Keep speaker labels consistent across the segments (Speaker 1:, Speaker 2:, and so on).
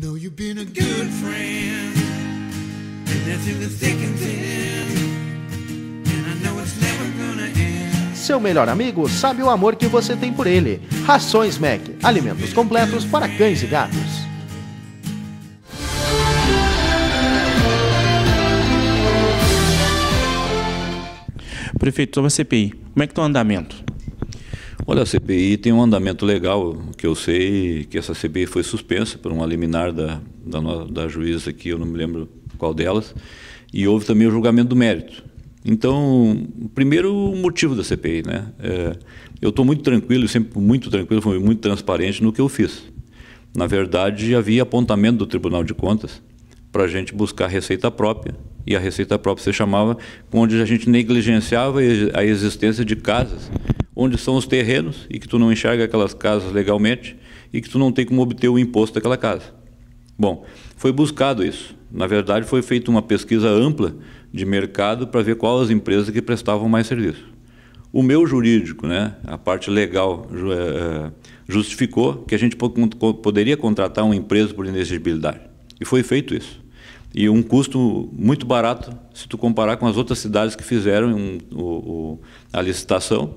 Speaker 1: No, you've been a good friend, and that's in the thick and thin. Seu melhor amigo sabe o amor que você tem por ele. Rações Mac, alimentos completos para cães e gatos. Prefeito, sobre a CPI, como é que está o andamento? Olha, a CPI tem um andamento legal, que eu sei que essa CPI foi suspensa por uma liminar da, da, da juíza aqui, eu não me lembro qual delas, e houve também o julgamento do mérito. Então, primeiro o motivo da CPI, né? É, eu estou muito tranquilo, sempre muito tranquilo, fui muito transparente no que eu fiz. Na verdade, havia apontamento do Tribunal de Contas para a gente buscar receita própria, e a receita própria se chamava, onde a gente negligenciava a existência de casas onde são os terrenos e que tu não enxerga aquelas casas legalmente e que tu não tem como obter o imposto daquela casa. Bom, foi buscado isso. Na verdade, foi feita uma pesquisa ampla de mercado para ver quais as empresas que prestavam mais serviço. O meu jurídico, né, a parte legal, eh, eh, justificou que a gente poderia contratar uma empresa por inexigibilidade. E foi feito isso. E um custo muito barato se tu comparar com as outras cidades que fizeram um, o, o, a licitação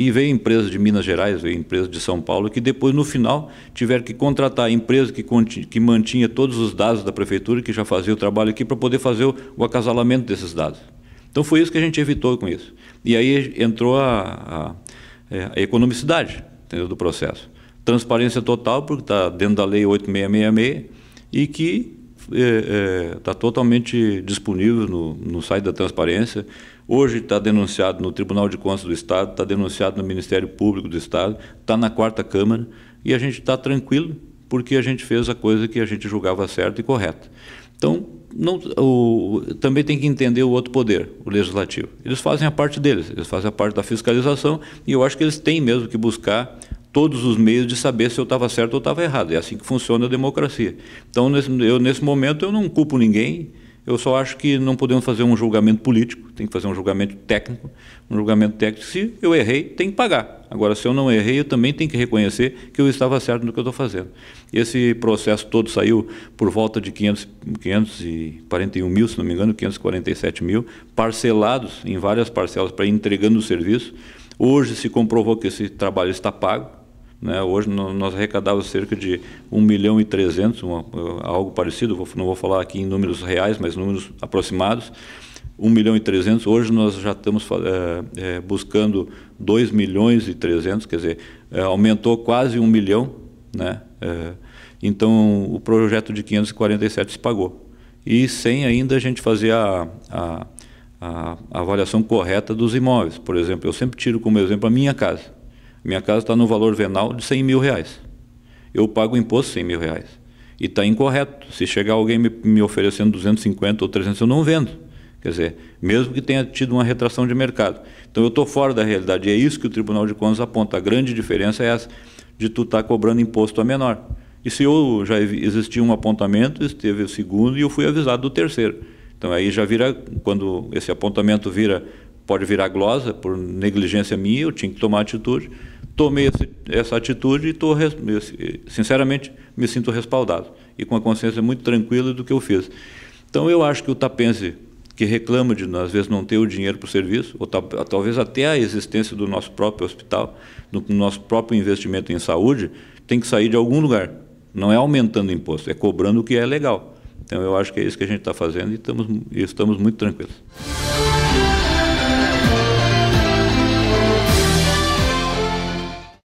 Speaker 1: e veio empresas de Minas Gerais, veio empresas de São Paulo, que depois, no final, tiveram que contratar a empresa que, que mantinha todos os dados da prefeitura, que já fazia o trabalho aqui, para poder fazer o, o, acasalamento desses dados. Então foi isso que a gente evitou com isso. E aí entrou a, a, é, a economicidade entendeu, do processo. Transparência total, porque está dentro da lei 8666, e que está é, é tá totalmente disponível no, no site da Transparência. Hoje está denunciado no Tribunal de Contas do Estado, está denunciado no Ministério Público do Estado, está na Quarta Câmara e a gente está tranquilo porque a gente fez a coisa que a gente julgava certa e correta. Então, não, o, também tem que entender o outro poder, o legislativo. Eles fazem a parte deles, eles fazem a parte da fiscalização e eu acho que eles têm mesmo que buscar todos os meios de saber se eu estava certo ou estava errado. É assim que funciona a democracia. Então, nesse, eu, nesse momento, eu não culpo ninguém, eu só acho que não podemos fazer um julgamento político, tem que fazer um julgamento técnico. Um julgamento técnico, se eu errei, tem que pagar. Agora, se eu não errei, eu também tenho que reconhecer que eu estava certo no que eu estou fazendo. Esse processo todo saiu por volta de 500, 541 mil, se não me engano, 547 mil, parcelados em várias parcelas para ir entregando o serviço. Hoje se comprovou que esse trabalho está pago né? Hoje nós arrecadávamos cerca de 1 milhão e 300, uma, eh, algo parecido, vou, não vou falar aqui em números reais, mas números aproximados. 1 milhão e 300, hoje nós já estamos é, buscando 2 milhões e 300, quer dizer, é, aumentou quase 1 milhão, né? então o projeto de 547 se pagou. E sem ainda a gente fazer a, a, a avaliação correta dos imóveis. Por exemplo, eu sempre tiro como exemplo a minha casa. Minha casa está no valor venal de 100 mil reais. Eu pago imposto 100 mil reais. E está incorreto. Se chegar alguém me, me oferecendo 250 ou 300, eu não vendo. Quer dizer, mesmo que tenha tido uma retração de mercado. Então eu estou fora da realidade. E é isso que o Tribunal de Contas aponta. A grande diferença é essa, de tu estar tá cobrando imposto a menor. E se eu já existia um apontamento, esteve o segundo e eu fui avisado do terceiro. Então aí já vira, quando esse apontamento vira, pode virar glosa por negligência minha, eu tinha que tomar atitude tomei esse, essa atitude e estou, sinceramente, me sinto respaldado e com a consciência muito tranquila do que eu fiz. Então, eu acho que o tapense que reclama de, às vezes, não ter o dinheiro para o serviço, ou talvez até a existência do nosso próprio hospital, do nosso próprio investimento em saúde, tem que sair de algum lugar. Não é aumentando imposto, é cobrando o que é legal. Então, eu acho que é isso que a gente está fazendo e estamos, e estamos muito tranquilos.